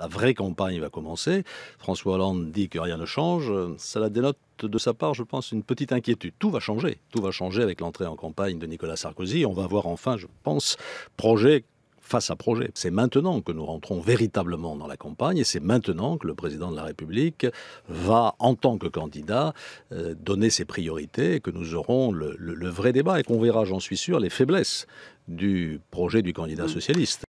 la vraie campagne va commencer. François Hollande dit que rien ne change. Ça la dénote de sa part, je pense, une petite inquiétude. Tout va changer. Tout va changer avec l'entrée en campagne de Nicolas Sarkozy. On va voir enfin, je pense, projet face à projet. C'est maintenant que nous rentrons véritablement dans la campagne et c'est maintenant que le président de la République va, en tant que candidat, euh, donner ses priorités et que nous aurons le vrai débat et qu'on verra, j'en suis sûr, les faiblesses du projet du candidat mm. socialiste.